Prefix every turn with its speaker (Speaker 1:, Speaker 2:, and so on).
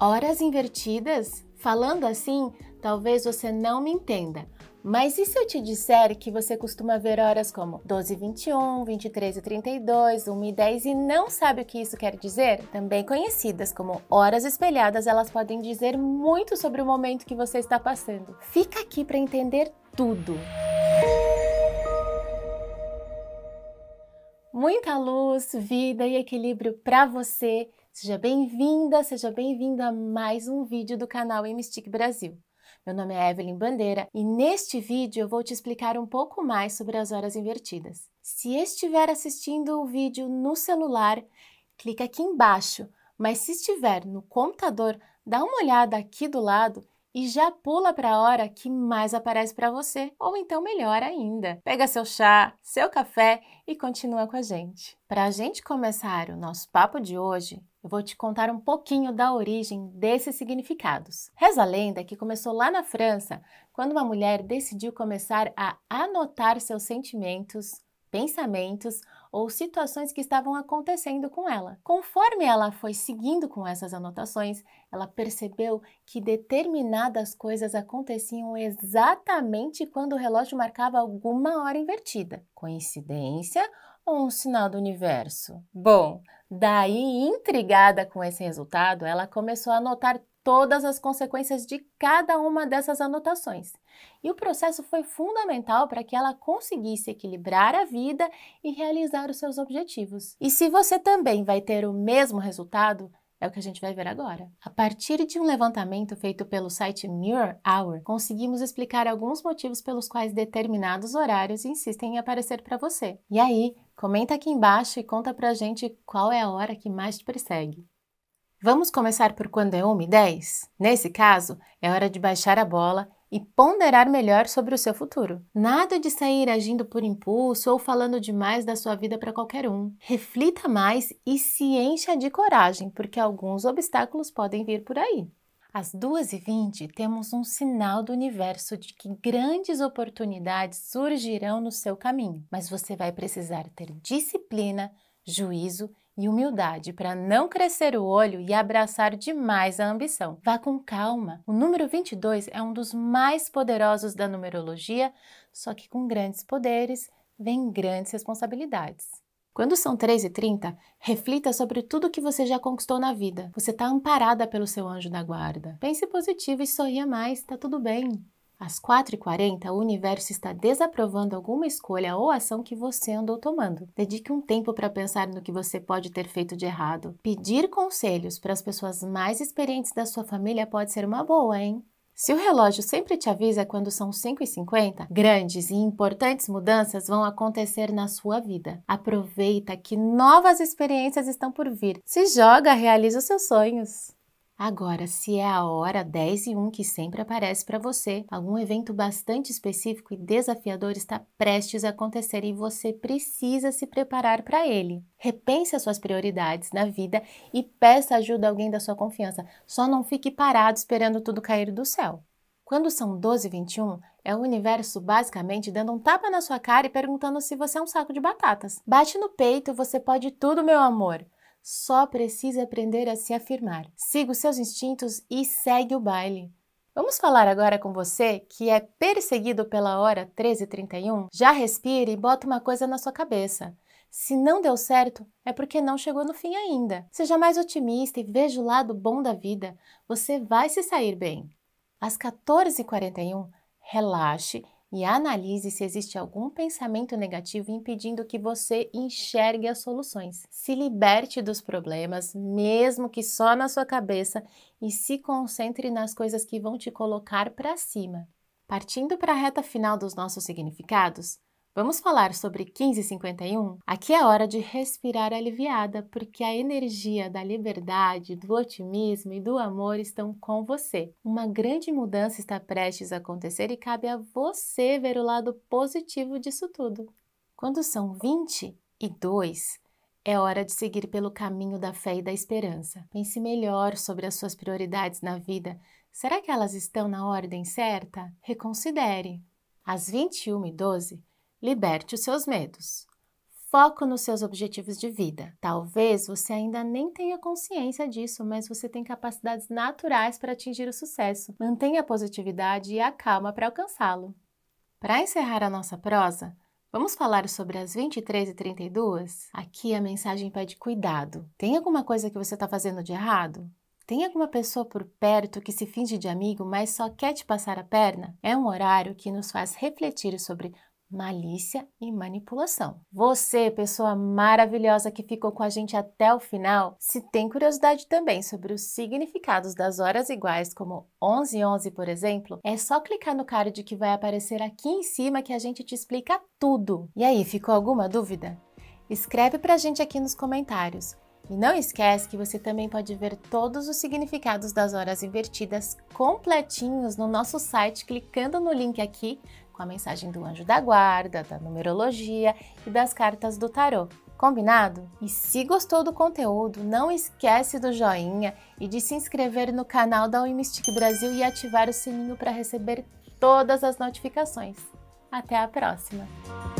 Speaker 1: Horas invertidas? Falando assim, talvez você não me entenda. Mas e se eu te disser que você costuma ver horas como 12 e 21, 23 e 32, 1 e 10 e não sabe o que isso quer dizer? Também conhecidas como horas espelhadas, elas podem dizer muito sobre o momento que você está passando. Fica aqui para entender tudo. Muita luz, vida e equilíbrio para você Seja bem-vinda, seja bem-vinda a mais um vídeo do canal MSTIC Brasil. Meu nome é Evelyn Bandeira e neste vídeo eu vou te explicar um pouco mais sobre as horas invertidas. Se estiver assistindo o vídeo no celular, clica aqui embaixo, mas se estiver no computador, dá uma olhada aqui do lado e já pula para a hora que mais aparece para você, ou então melhor ainda, pega seu chá, seu café e continua com a gente. Para a gente começar o nosso papo de hoje, vou te contar um pouquinho da origem desses significados. Reza a lenda que começou lá na França, quando uma mulher decidiu começar a anotar seus sentimentos, pensamentos ou situações que estavam acontecendo com ela. Conforme ela foi seguindo com essas anotações, ela percebeu que determinadas coisas aconteciam exatamente quando o relógio marcava alguma hora invertida. Coincidência ou um sinal do universo? Bom, daí intrigada com esse resultado, ela começou a anotar todas as consequências de cada uma dessas anotações. E o processo foi fundamental para que ela conseguisse equilibrar a vida e realizar os seus objetivos. E se você também vai ter o mesmo resultado, é o que a gente vai ver agora. A partir de um levantamento feito pelo site Mirror Hour, conseguimos explicar alguns motivos pelos quais determinados horários insistem em aparecer para você. E aí, Comenta aqui embaixo e conta pra gente qual é a hora que mais te persegue. Vamos começar por quando é 1 e 10? Nesse caso, é hora de baixar a bola e ponderar melhor sobre o seu futuro. Nada de sair agindo por impulso ou falando demais da sua vida para qualquer um. Reflita mais e se encha de coragem, porque alguns obstáculos podem vir por aí. Às 2h20, temos um sinal do universo de que grandes oportunidades surgirão no seu caminho, mas você vai precisar ter disciplina, juízo e humildade para não crescer o olho e abraçar demais a ambição. Vá com calma. O número 22 é um dos mais poderosos da numerologia, só que com grandes poderes vem grandes responsabilidades. Quando são 3 e 30, reflita sobre tudo que você já conquistou na vida. Você está amparada pelo seu anjo da guarda. Pense positivo e sorria mais, tá tudo bem. Às 4h40, o universo está desaprovando alguma escolha ou ação que você andou tomando. Dedique um tempo para pensar no que você pode ter feito de errado. Pedir conselhos para as pessoas mais experientes da sua família pode ser uma boa, hein? Se o relógio sempre te avisa quando são 5h50, grandes e importantes mudanças vão acontecer na sua vida. Aproveita que novas experiências estão por vir. Se joga, realiza os seus sonhos. Agora, se é a hora 10 e 1 que sempre aparece para você, algum evento bastante específico e desafiador está prestes a acontecer e você precisa se preparar para ele. Repense as suas prioridades na vida e peça ajuda a alguém da sua confiança. Só não fique parado esperando tudo cair do céu. Quando são 12 e 21, é o universo basicamente dando um tapa na sua cara e perguntando se você é um saco de batatas. Bate no peito, você pode tudo, meu amor só precisa aprender a se afirmar. Siga os seus instintos e segue o baile. Vamos falar agora com você que é perseguido pela hora 13:31? Já respire e bota uma coisa na sua cabeça. Se não deu certo, é porque não chegou no fim ainda. Seja mais otimista e veja o lado bom da vida. Você vai se sair bem. Às 14h41, relaxe e analise se existe algum pensamento negativo impedindo que você enxergue as soluções. Se liberte dos problemas, mesmo que só na sua cabeça, e se concentre nas coisas que vão te colocar para cima. Partindo para a reta final dos nossos significados, Vamos falar sobre 1551? Aqui é hora de respirar aliviada, porque a energia da liberdade, do otimismo e do amor estão com você. Uma grande mudança está prestes a acontecer e cabe a você ver o lado positivo disso tudo. Quando são 20 e 2, é hora de seguir pelo caminho da fé e da esperança. Pense melhor sobre as suas prioridades na vida. Será que elas estão na ordem certa? Reconsidere. Às 21 e 12, Liberte os seus medos. Foco nos seus objetivos de vida. Talvez você ainda nem tenha consciência disso, mas você tem capacidades naturais para atingir o sucesso. Mantenha a positividade e a calma para alcançá-lo. Para encerrar a nossa prosa, Vamos falar sobre as 23 e 32? Aqui a mensagem pede cuidado. Tem alguma coisa que você está fazendo de errado? Tem alguma pessoa por perto que se finge de amigo, mas só quer te passar a perna? É um horário que nos faz refletir sobre malícia e manipulação. Você, pessoa maravilhosa que ficou com a gente até o final, se tem curiosidade também sobre os significados das horas iguais, como 11 11, por exemplo, é só clicar no card que vai aparecer aqui em cima que a gente te explica tudo. E aí, ficou alguma dúvida? Escreve pra gente aqui nos comentários. E não esquece que você também pode ver todos os significados das horas invertidas completinhos no nosso site clicando no link aqui com a mensagem do anjo da guarda, da numerologia e das cartas do tarô. Combinado? E se gostou do conteúdo, não esquece do joinha e de se inscrever no canal da Uimistic Brasil e ativar o sininho para receber todas as notificações. Até a próxima!